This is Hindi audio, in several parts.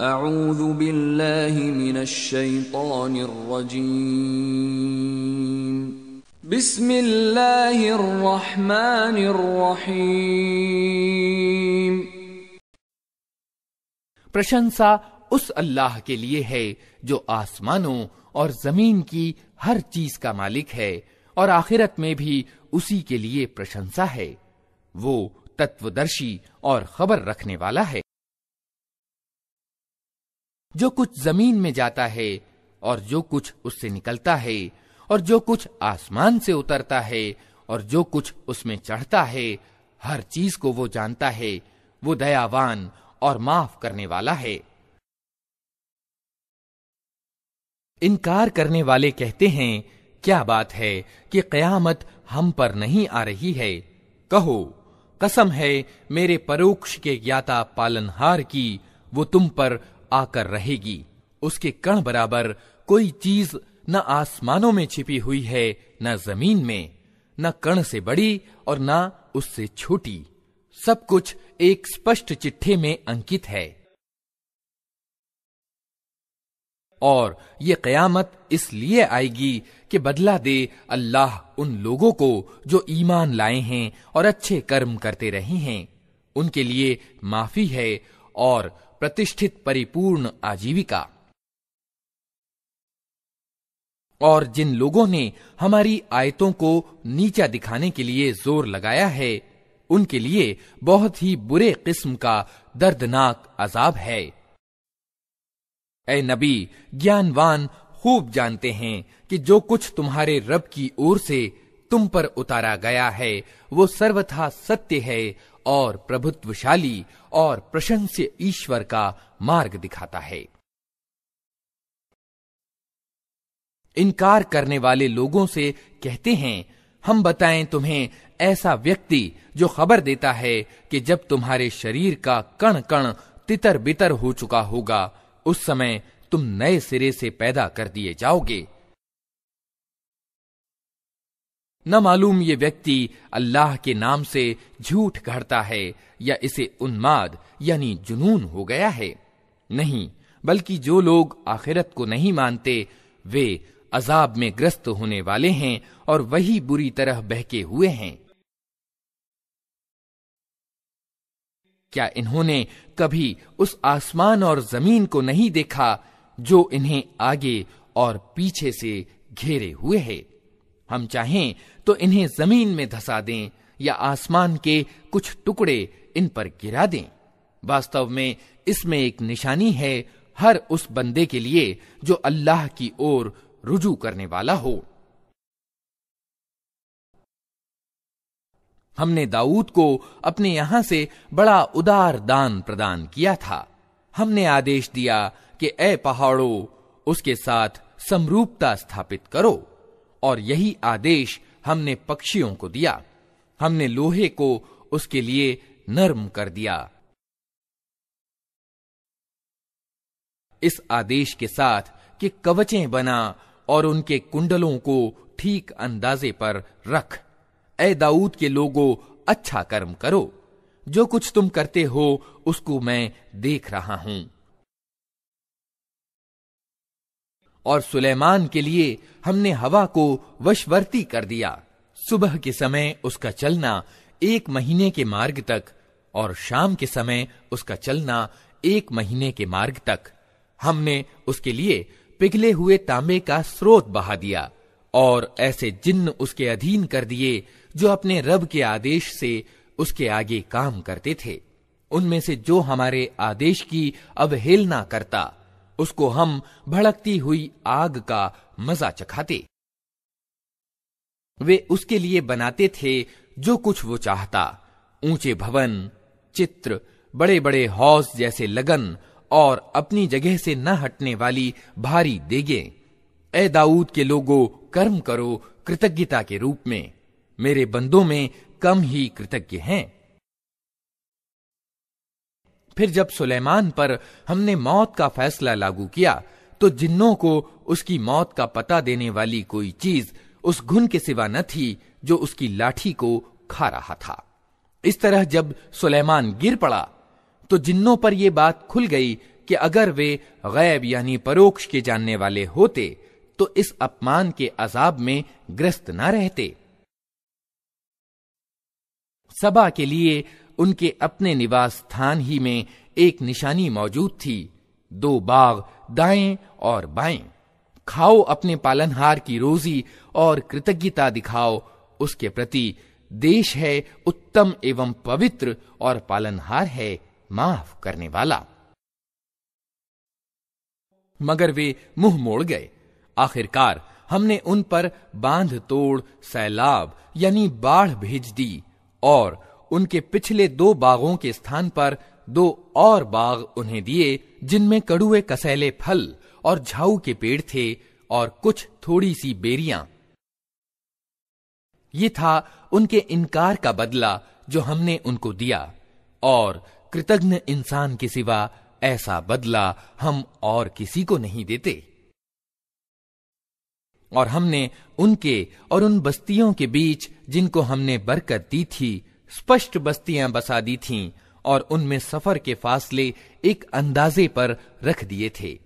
أعوذ بالله من الشيطان الرجيم بسم الله الرحمن الرحيم प्रशंसा उस अल्लाह के लिए है जो आसमानों और जमीन की हर चीज का मालिक है और आखिरत में भी उसी के लिए प्रशंसा है वो तत्वदर्शी और खबर रखने वाला है जो कुछ जमीन में जाता है और जो कुछ उससे निकलता है और जो कुछ आसमान से उतरता है और जो कुछ उसमें चढ़ता है हर चीज को वो जानता है वो दयावान और माफ करने वाला है इनकार करने वाले कहते हैं क्या बात है कि कयामत हम पर नहीं आ रही है कहो कसम है मेरे परोक्ष के ज्ञाता पालनहार की वो तुम पर आकर रहेगी उसके कण बराबर कोई चीज न आसमानों में छिपी हुई है न जमीन में न कण से बड़ी और न उससे छोटी सब कुछ एक स्पष्ट चिट्ठे में अंकित है और ये कयामत इसलिए आएगी कि बदला दे अल्लाह उन लोगों को जो ईमान लाए हैं और अच्छे कर्म करते रहे हैं उनके लिए माफी है और प्रतिष्ठित परिपूर्ण आजीविका और जिन लोगों ने हमारी आयतों को नीचा दिखाने के लिए जोर लगाया है उनके लिए बहुत ही बुरे किस्म का दर्दनाक अजाब है ए नबी ज्ञानवान खूब जानते हैं कि जो कुछ तुम्हारे रब की ओर से तुम पर उतारा गया है वो सर्वथा सत्य है और प्रभुत्वशाली और प्रशंस्य ईश्वर का मार्ग दिखाता है इनकार करने वाले लोगों से कहते हैं हम बताएं तुम्हें ऐसा व्यक्ति जो खबर देता है कि जब तुम्हारे शरीर का कण कण तितर बितर हो चुका होगा उस समय तुम नए सिरे से पैदा कर दिए जाओगे न मालूम ये व्यक्ति अल्लाह के नाम से झूठ घड़ता है या इसे उन्माद यानी जुनून हो गया है नहीं बल्कि जो लोग आखिरत को नहीं मानते वे अजाब में ग्रस्त होने वाले हैं और वही बुरी तरह बहके हुए हैं क्या इन्होंने कभी उस आसमान और जमीन को नहीं देखा जो इन्हें आगे और पीछे से घेरे हुए है हम चाहें तो इन्हें जमीन में धसा दें या आसमान के कुछ टुकड़े इन पर गिरा दें वास्तव में इसमें एक निशानी है हर उस बंदे के लिए जो अल्लाह की ओर रुजू करने वाला हो हमने दाऊद को अपने यहां से बड़ा उदार दान प्रदान किया था हमने आदेश दिया कि ए पहाड़ों उसके साथ समरूपता स्थापित करो और यही आदेश हमने पक्षियों को दिया हमने लोहे को उसके लिए नर्म कर दिया इस आदेश के साथ कि कवचें बना और उनके कुंडलों को ठीक अंदाजे पर रख ए दाऊद के लोगों अच्छा कर्म करो जो कुछ तुम करते हो उसको मैं देख रहा हूं और सुलेमान के लिए हमने हवा को वशवर्ती कर दिया सुबह के समय उसका चलना एक महीने के मार्ग तक और शाम के समय उसका चलना एक महीने के मार्ग तक हमने उसके लिए पिघले हुए तांबे का स्रोत बहा दिया और ऐसे जिन्न उसके अधीन कर दिए जो अपने रब के आदेश से उसके आगे काम करते थे उनमें से जो हमारे आदेश की अवहेलना करता उसको हम भड़कती हुई आग का मजा चखाते वे उसके लिए बनाते थे जो कुछ वो चाहता ऊंचे भवन चित्र बड़े बड़े हौस जैसे लगन और अपनी जगह से न हटने वाली भारी देगे ए दाऊद के लोगों कर्म करो कृतज्ञता के रूप में मेरे बंदों में कम ही कृतज्ञ हैं फिर जब सुलेमान पर हमने मौत का फैसला लागू किया तो जिन्नों को उसकी मौत का पता देने वाली कोई चीज उस घुन के सिवा न थी जो उसकी लाठी को खा रहा था इस तरह जब सुलेमान गिर पड़ा तो जिन्नों पर यह बात खुल गई कि अगर वे गैब यानी परोक्ष के जानने वाले होते तो इस अपमान के अजाब में ग्रस्त ना रहते सभा के लिए उनके अपने निवास स्थान ही में एक निशानी मौजूद थी दो बाग दाएं और बाएं खाओ अपने पालनहार की रोजी और कृतज्ञता दिखाओ उसके प्रति देश है उत्तम एवं पवित्र और पालनहार है माफ करने वाला मगर वे मुंह मोड़ गए आखिरकार हमने उन पर बांध तोड़ सैलाब यानी बाढ़ भेज दी और उनके पिछले दो बागों के स्थान पर दो और बाग उन्हें दिए जिनमें कड़ुए कसैले फल और झाऊ के पेड़ थे और कुछ थोड़ी सी बेरियां ये था उनके इनकार का बदला जो हमने उनको दिया और कृतज्ञ इंसान के सिवा ऐसा बदला हम और किसी को नहीं देते और हमने उनके और उन बस्तियों के बीच जिनको हमने बरकत दी थी स्पष्ट बस्तियां बसा दी थीं और उनमें सफर के फासले एक अंदाजे पर रख दिए थे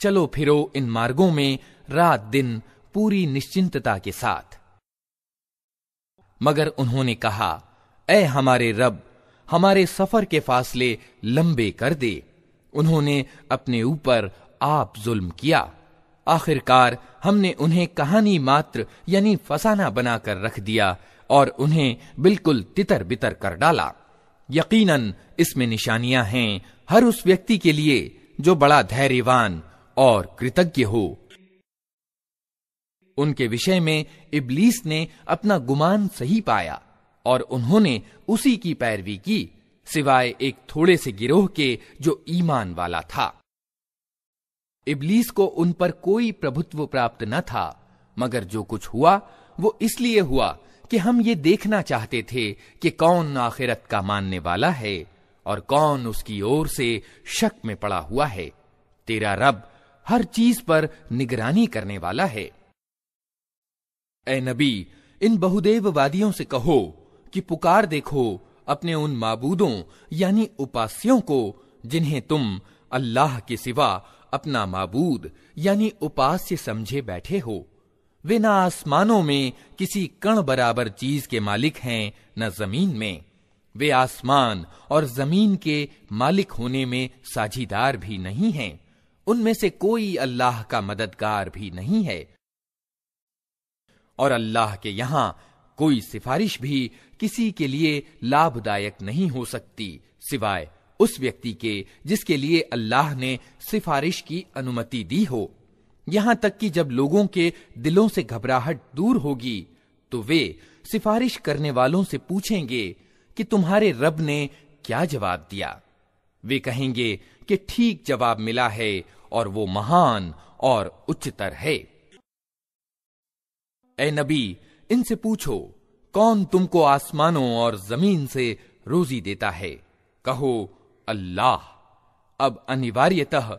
चलो फिरो इन मार्गों में रात दिन पूरी निश्चिंतता के साथ मगर उन्होंने कहा ए हमारे रब हमारे सफर के फासले लंबे कर दे उन्होंने अपने ऊपर आप जुल्म किया आखिरकार हमने उन्हें कहानी मात्र यानी फसाना बनाकर रख दिया और उन्हें बिल्कुल तितर बितर कर डाला यकीनन इसमें निशानियां हैं हर उस व्यक्ति के लिए जो बड़ा धैर्यवान और कृतज्ञ हो उनके विषय में इबलीस ने अपना गुमान सही पाया और उन्होंने उसी की पैरवी की सिवाय एक थोड़े से गिरोह के जो ईमान वाला था इबलीस को उन पर कोई प्रभुत्व प्राप्त न था मगर जो कुछ हुआ वो इसलिए हुआ कि हम ये देखना चाहते थे कि कौन आखिरत का मानने वाला है और कौन उसकी ओर से शक में पड़ा हुआ है तेरा रब हर चीज पर निगरानी करने वाला है ए नबी इन बहुदेव वादियों से कहो कि पुकार देखो अपने उन माबूदों यानी उपास्यों को जिन्हें तुम अल्लाह के सिवा अपना माबूद यानी उपास्य समझे बैठे हो वे न आसमानों में किसी कण बराबर चीज के मालिक हैं न जमीन में वे आसमान और जमीन के मालिक होने में साझीदार भी नहीं हैं उनमें से कोई अल्लाह का मददगार भी नहीं है और अल्लाह के यहां कोई सिफारिश भी किसी के लिए लाभदायक नहीं हो सकती सिवाय उस व्यक्ति के जिसके लिए अल्लाह ने सिफारिश की अनुमति दी हो यहां तक कि जब लोगों के दिलों से घबराहट दूर होगी तो वे सिफारिश करने वालों से पूछेंगे कि तुम्हारे रब ने क्या जवाब दिया वे कहेंगे कि ठीक जवाब मिला है और वो महान और उच्चतर है ए नबी इनसे पूछो कौन तुमको आसमानों और जमीन से रोजी देता है कहो अल्लाह अब अनिवार्यतः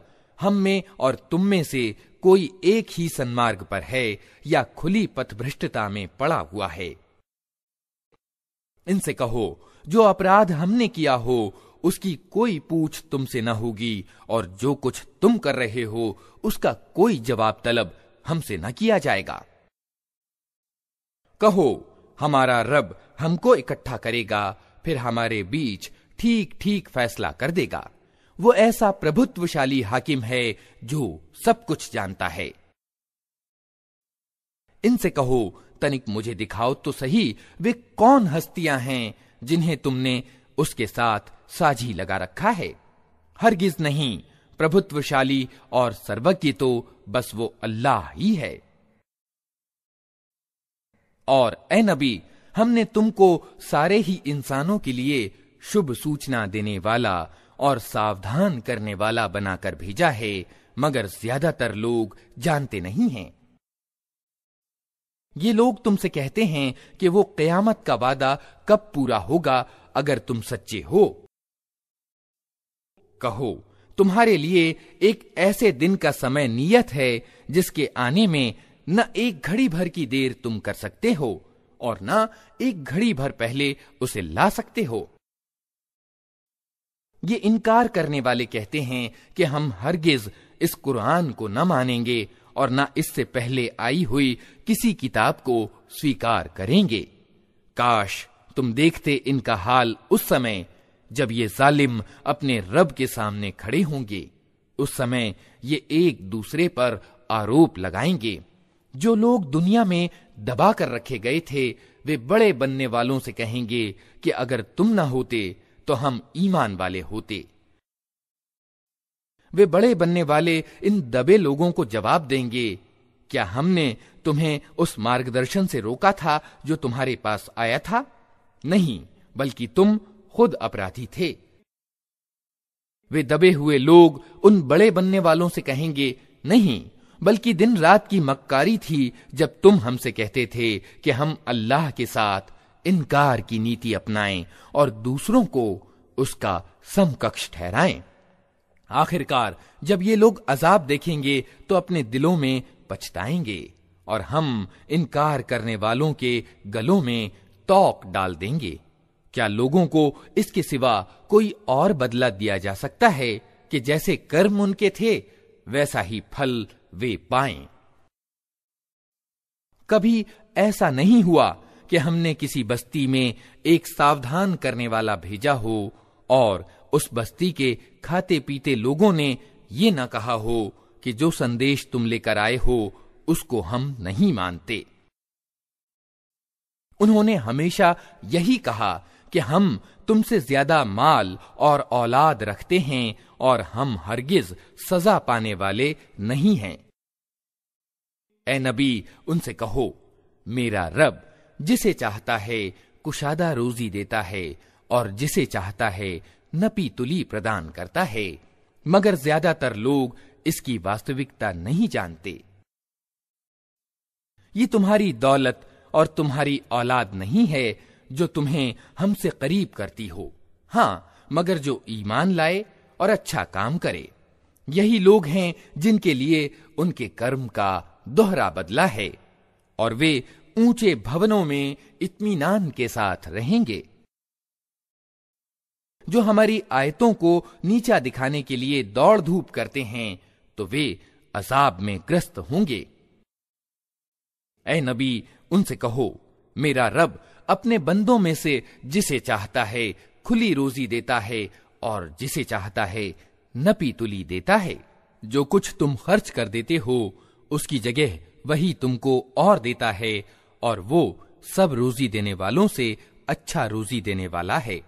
हम में और तुम में से कोई एक ही सन्मार्ग पर है या खुली पथभ्रष्टता में पड़ा हुआ है इनसे कहो जो अपराध हमने किया हो उसकी कोई पूछ तुमसे न होगी और जो कुछ तुम कर रहे हो उसका कोई जवाब तलब हमसे न किया जाएगा कहो हमारा रब हमको इकट्ठा करेगा फिर हमारे बीच ठीक ठीक फैसला कर देगा वो ऐसा प्रभुत्वशाली हाकिम है जो सब कुछ जानता है इनसे कहो तनिक मुझे दिखाओ तो सही वे कौन हस्तियां हैं जिन्हें तुमने उसके साथ साझी लगा रखा है हरगिज नहीं प्रभुत्वशाली और सर्वज्ञ तो बस वो अल्लाह ही है और ए नबी हमने तुमको सारे ही इंसानों के लिए शुभ सूचना देने वाला और सावधान करने वाला बनाकर भेजा है मगर ज्यादातर लोग जानते नहीं हैं ये लोग तुमसे कहते हैं कि वो कयामत का वादा कब पूरा होगा अगर तुम सच्चे हो कहो तुम्हारे लिए एक ऐसे दिन का समय नियत है जिसके आने में न एक घड़ी भर की देर तुम कर सकते हो और न एक घड़ी भर पहले उसे ला सकते हो ये इनकार करने वाले कहते हैं कि हम हरगिज इस कुरान को न मानेंगे और न इससे पहले आई हुई किसी किताब को स्वीकार करेंगे काश तुम देखते इनका हाल उस समय जब ये जालिम अपने रब के सामने खड़े होंगे उस समय ये एक दूसरे पर आरोप लगाएंगे जो लोग दुनिया में दबा कर रखे गए थे वे बड़े बनने वालों से कहेंगे कि अगर तुम ना होते तो हम ईमान वाले होते वे बड़े बनने वाले इन दबे लोगों को जवाब देंगे क्या हमने तुम्हें उस मार्गदर्शन से रोका था जो तुम्हारे पास आया था नहीं बल्कि तुम खुद अपराधी थे वे दबे हुए लोग उन बड़े बनने वालों से कहेंगे नहीं बल्कि दिन रात की मक्कारी थी जब तुम हमसे कहते थे कि हम अल्लाह के साथ इनकार की नीति अपनाएं और दूसरों को उसका समकक्ष ठहराएं आखिरकार जब ये लोग अजाब देखेंगे तो अपने दिलों में पछताएंगे और हम इनकार करने वालों के गलों में तोक डाल देंगे क्या लोगों को इसके सिवा कोई और बदला दिया जा सकता है कि जैसे कर्म उनके थे वैसा ही फल वे पाएं कभी ऐसा नहीं हुआ कि हमने किसी बस्ती में एक सावधान करने वाला भेजा हो और उस बस्ती के खाते पीते लोगों ने ये न कहा हो कि जो संदेश तुम लेकर आए हो उसको हम नहीं मानते उन्होंने हमेशा यही कहा कि हम तुमसे ज्यादा माल और औलाद रखते हैं और हम हरगिज सजा पाने वाले नहीं हैं ए नबी उनसे कहो मेरा रब जिसे चाहता है कुशादा रोजी देता है और जिसे चाहता है नपी तुली प्रदान करता है मगर ज्यादातर लोग इसकी वास्तविकता नहीं जानते ये तुम्हारी दौलत और तुम्हारी औलाद नहीं है जो तुम्हें हमसे करीब करती हो हां मगर जो ईमान लाए और अच्छा काम करे यही लोग हैं जिनके लिए उनके कर्म का दोहरा बदला है और वे ऊंचे भवनों में इत्मीनान के साथ रहेंगे जो हमारी आयतों को नीचा दिखाने के लिए दौड़ धूप करते हैं तो वे अजाब में ग्रस्त होंगे ए नबी उनसे कहो मेरा रब अपने बंदों में से जिसे चाहता है खुली रोजी देता है और जिसे चाहता है नपी तुली देता है जो कुछ तुम खर्च कर देते हो उसकी जगह वही तुमको और देता है और वो सब रोजी देने वालों से अच्छा रोजी देने वाला है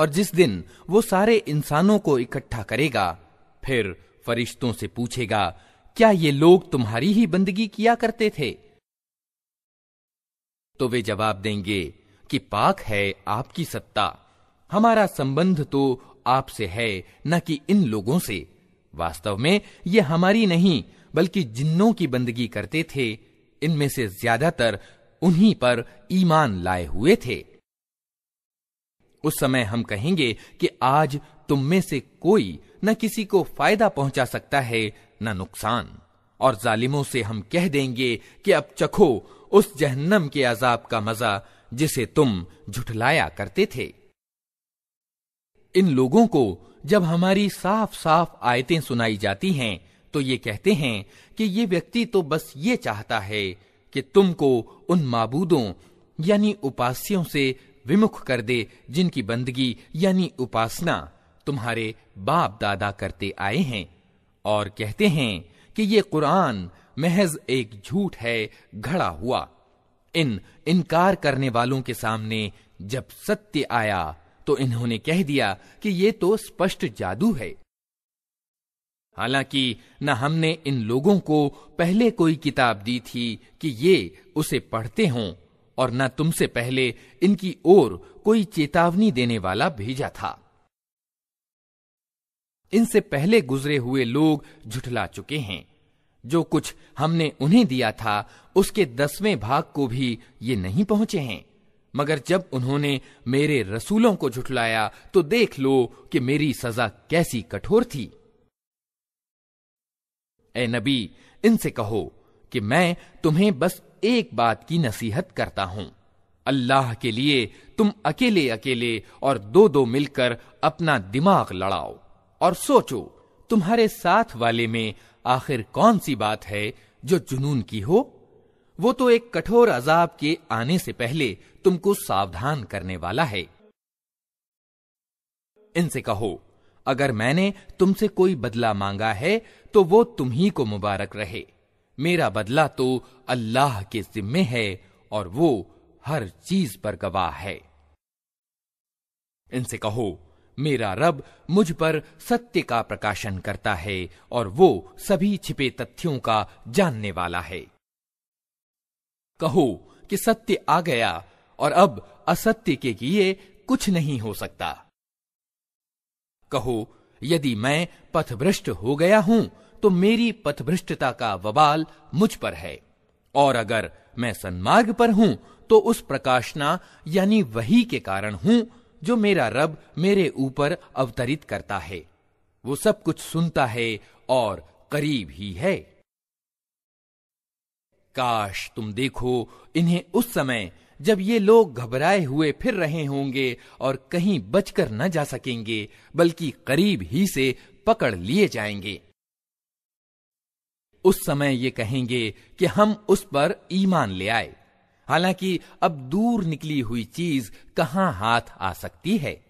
और जिस दिन वो सारे इंसानों को इकट्ठा करेगा फिर फरिश्तों से पूछेगा क्या ये लोग तुम्हारी ही बंदगी किया करते थे तो वे जवाब देंगे कि पाक है आपकी सत्ता हमारा संबंध तो आपसे है न कि इन लोगों से वास्तव में ये हमारी नहीं बल्कि जिन्नों की बंदगी करते थे इनमें से ज्यादातर उन्हीं पर ईमान लाए हुए थे उस समय हम कहेंगे कि आज तुम में से कोई न किसी को फायदा पहुंचा सकता है न नुकसान और जालिमों से हम कह देंगे कि अब चखो उस जहन्नम के अजाब का मजा जिसे तुम झुठलाया करते थे इन लोगों को जब हमारी साफ साफ आयतें सुनाई जाती हैं तो ये कहते हैं कि ये व्यक्ति तो बस ये चाहता है कि तुमको उन माबूदों यानी उपास्यों से विमुख कर दे जिनकी बंदगी यानी उपासना तुम्हारे बाप दादा करते आए हैं और कहते हैं कि ये कुरान महज एक झूठ है घड़ा हुआ इन इनकार करने वालों के सामने जब सत्य आया तो इन्होंने कह दिया कि ये तो स्पष्ट जादू है हालांकि न हमने इन लोगों को पहले कोई किताब दी थी कि ये उसे पढ़ते हों और न तुमसे पहले इनकी ओर कोई चेतावनी देने वाला भेजा था इनसे पहले गुजरे हुए लोग झुठला चुके हैं जो कुछ हमने उन्हें दिया था उसके दसवें भाग को भी ये नहीं पहुंचे हैं मगर जब उन्होंने मेरे रसूलों को झुठलाया तो देख लो कि मेरी सजा कैसी कठोर थी ए नबी इनसे कहो कि मैं तुम्हें बस एक बात की नसीहत करता हूं अल्लाह के लिए तुम अकेले अकेले और दो दो मिलकर अपना दिमाग लड़ाओ और सोचो तुम्हारे साथ वाले में आखिर कौन सी बात है जो जुनून की हो वो तो एक कठोर अजाब के आने से पहले तुमको सावधान करने वाला है इनसे कहो अगर मैंने तुमसे कोई बदला मांगा है तो वो तुम ही को मुबारक रहे मेरा बदला तो अल्लाह के जिम्मे है और वो हर चीज पर गवाह है इनसे कहो मेरा रब मुझ पर सत्य का प्रकाशन करता है और वो सभी छिपे तथ्यों का जानने वाला है कहो कि सत्य आ गया और अब असत्य के किए कुछ नहीं हो सकता कहो यदि मैं पथभ्रष्ट हो गया हूं तो मेरी पथभ्रष्टता का वबाल मुझ पर है और अगर मैं सन्मार्ग पर हूं तो उस प्रकाशना यानी वही के कारण हूं जो मेरा रब मेरे ऊपर अवतरित करता है वो सब कुछ सुनता है और करीब ही है काश तुम देखो इन्हें उस समय जब ये लोग घबराए हुए फिर रहे होंगे और कहीं बचकर न जा सकेंगे बल्कि करीब ही से पकड़ लिए जाएंगे उस समय ये कहेंगे कि हम उस पर ईमान ले आए हालांकि अब दूर निकली हुई चीज कहां हाथ आ सकती है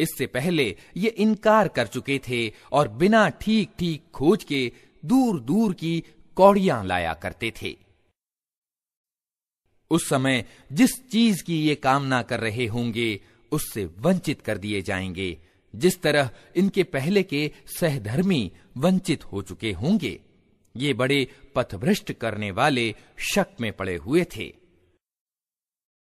इससे पहले ये इनकार कर चुके थे और बिना ठीक ठीक खोज के दूर दूर की कौड़ियां लाया करते थे उस समय जिस चीज की ये कामना कर रहे होंगे उससे वंचित कर दिए जाएंगे जिस तरह इनके पहले के सहधर्मी वंचित हो चुके होंगे ये बड़े पथभ्रष्ट करने वाले शक में पड़े हुए थे